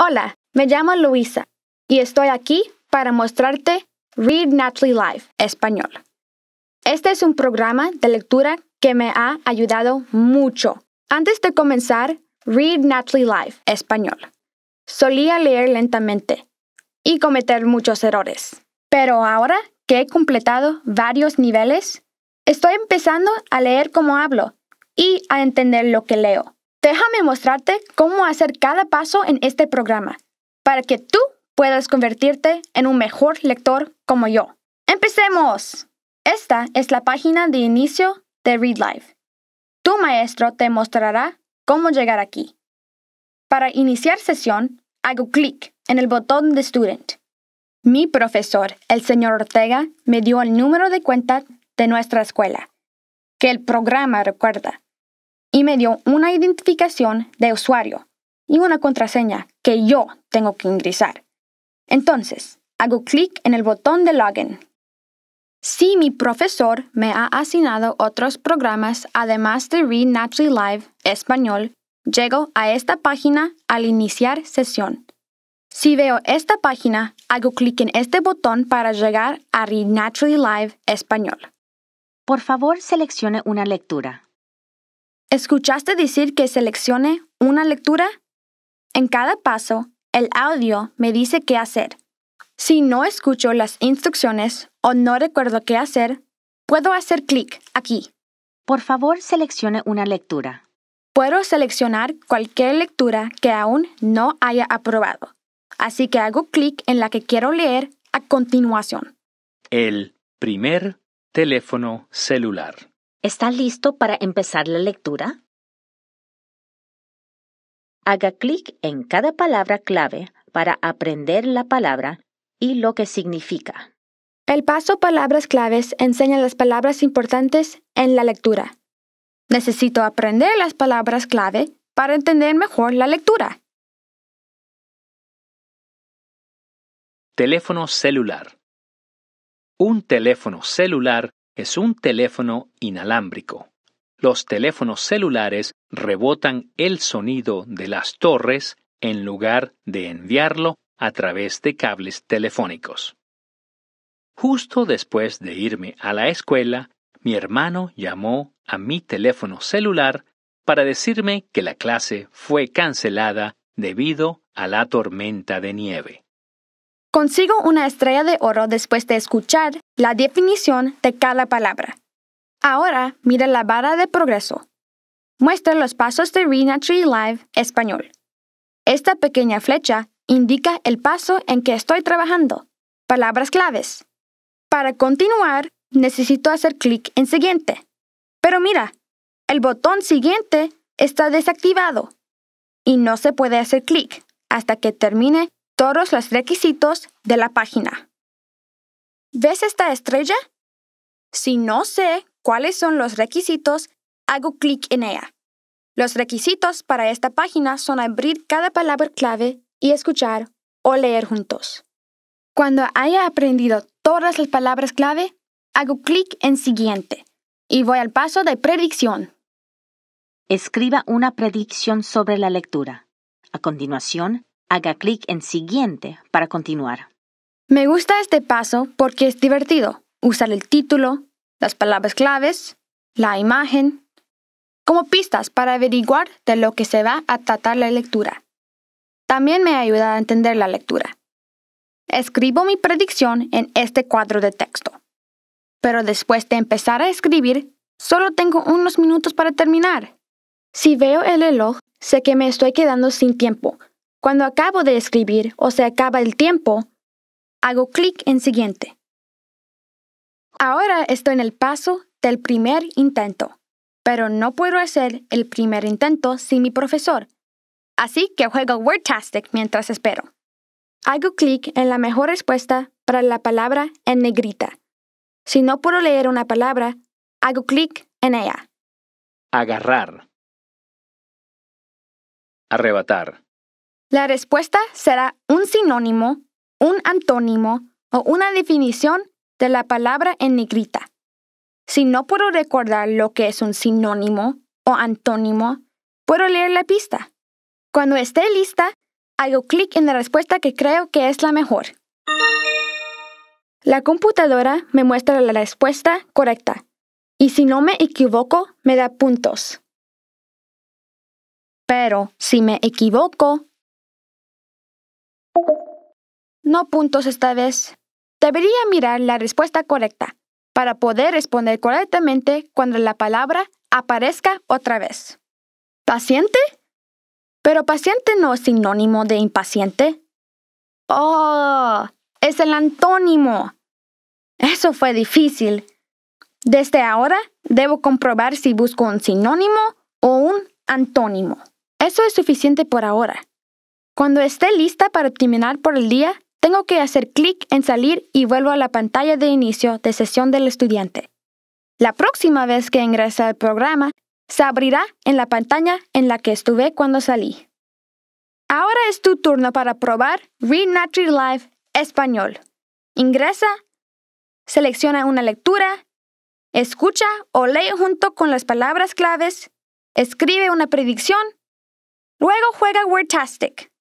Hola, me llamo Luisa y estoy aquí para mostrarte Read Naturally Live Español. Este es un programa de lectura que me ha ayudado mucho. Antes de comenzar Read Naturally Live Español, solía leer lentamente y cometer muchos errores. Pero ahora que he completado varios niveles, estoy empezando a leer como hablo y a entender lo que leo. Déjame mostrarte cómo hacer cada paso en este programa para que tú puedas convertirte en un mejor lector como yo. ¡Empecemos! Esta es la página de inicio de Read Tu maestro te mostrará cómo llegar aquí. Para iniciar sesión, hago clic en el botón de Student. Mi profesor, el señor Ortega, me dio el número de cuenta de nuestra escuela, que el programa recuerda y me dio una identificación de usuario y una contraseña que yo tengo que ingresar. Entonces, hago clic en el botón de login. Si mi profesor me ha asignado otros programas además de Read Naturally Live Español, llego a esta página al iniciar sesión. Si veo esta página, hago clic en este botón para llegar a Read Naturally Live Español. Por favor, seleccione una lectura. ¿Escuchaste decir que seleccione una lectura? En cada paso, el audio me dice qué hacer. Si no escucho las instrucciones o no recuerdo qué hacer, puedo hacer clic aquí. Por favor, seleccione una lectura. Puedo seleccionar cualquier lectura que aún no haya aprobado, así que hago clic en la que quiero leer a continuación. El primer teléfono celular. ¿Está listo para empezar la lectura? Haga clic en cada palabra clave para aprender la palabra y lo que significa. El paso Palabras claves enseña las palabras importantes en la lectura. Necesito aprender las palabras clave para entender mejor la lectura. Teléfono celular. Un teléfono celular es un teléfono inalámbrico. Los teléfonos celulares rebotan el sonido de las torres en lugar de enviarlo a través de cables telefónicos. Justo después de irme a la escuela, mi hermano llamó a mi teléfono celular para decirme que la clase fue cancelada debido a la tormenta de nieve. Consigo una estrella de oro después de escuchar la definición de cada palabra. Ahora mira la barra de progreso. Muestra los pasos de Rina Tree Live Español. Esta pequeña flecha indica el paso en que estoy trabajando. Palabras claves. Para continuar, necesito hacer clic en Siguiente. Pero mira, el botón Siguiente está desactivado y no se puede hacer clic hasta que termine todos los requisitos de la página. ¿Ves esta estrella? Si no sé cuáles son los requisitos, hago clic en ella. Los requisitos para esta página son abrir cada palabra clave y escuchar o leer juntos. Cuando haya aprendido todas las palabras clave, hago clic en Siguiente y voy al paso de predicción. Escriba una predicción sobre la lectura. A continuación, haga clic en Siguiente para continuar. Me gusta este paso porque es divertido. Usar el título, las palabras claves, la imagen, como pistas para averiguar de lo que se va a tratar la lectura. También me ayuda a entender la lectura. Escribo mi predicción en este cuadro de texto. Pero después de empezar a escribir, solo tengo unos minutos para terminar. Si veo el reloj, sé que me estoy quedando sin tiempo, cuando acabo de escribir o se acaba el tiempo, hago clic en siguiente. Ahora estoy en el paso del primer intento, pero no puedo hacer el primer intento sin mi profesor, así que juego WordTastic mientras espero. Hago clic en la mejor respuesta para la palabra en negrita. Si no puedo leer una palabra, hago clic en ella. Agarrar. Arrebatar. La respuesta será un sinónimo, un antónimo o una definición de la palabra en negrita. Si no puedo recordar lo que es un sinónimo o antónimo, puedo leer la pista. Cuando esté lista, hago clic en la respuesta que creo que es la mejor. La computadora me muestra la respuesta correcta y si no me equivoco me da puntos. Pero si me equivoco, no puntos esta vez. Debería mirar la respuesta correcta para poder responder correctamente cuando la palabra aparezca otra vez. ¿Paciente? Pero paciente no es sinónimo de impaciente. Oh, es el antónimo. Eso fue difícil. Desde ahora debo comprobar si busco un sinónimo o un antónimo. Eso es suficiente por ahora. Cuando esté lista para terminar por el día, tengo que hacer clic en salir y vuelvo a la pantalla de inicio de sesión del estudiante. La próxima vez que ingrese al programa, se abrirá en la pantalla en la que estuve cuando salí. Ahora es tu turno para probar Read Naturally Live Español. Ingresa, selecciona una lectura, escucha o lee junto con las palabras claves, escribe una predicción, luego juega Wordtastic.